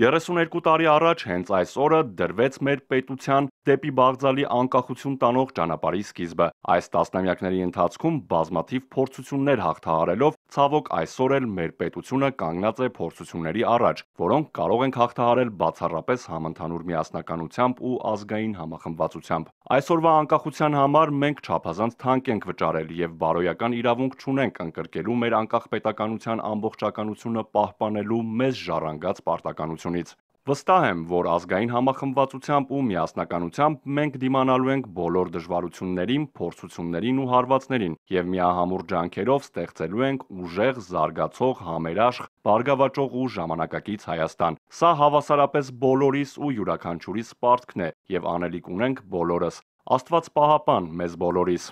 32 տարի առաջ հենց այս օրը դրվեց մեր պետության դեպի Բաղձալի անկախություն տանող ճանապարհի սկիզբը։ Այս տասնամյակների ընթացքում բազմաթիվ փորձություններ հաղթահարելով Ցավոք, այսօր էլ մեր պետությունը կանգնած է փորձությունների առաջ, որոնք կարող ենք հաղթահարել բացառապես համընդհանուր միասնականությամբ ու ազգային համախմբվածությամբ։ Այսօրվա անկախության համար մենք չափազանց թանկ ենք վճարել և բարոյական իրավունք չունենք ընկրկելու մեր անկախ պետականության ամբողջականությունը պահպանելու մեզ ժառանգած պարտականությունից։ Վստահ եմ, որ ազգային համախմբվածությամբ ու միասնականությամբ մենք դիմանալու ենք բոլոր դժվարություններին, փորձություններին ու հարվածներին և միահամուռ ջանքերով ստեղծելու ենք ուժեղ, զարգացող, համերաշխ, բարգավաճող ու ժամանակակից Հայաստան: Սա հավասարապես բոլորիս ու յուրաքանչյուրիս պարտքն է և անելիք ունենք բոլորս: Աստված պահապան մեզ բոլորիս: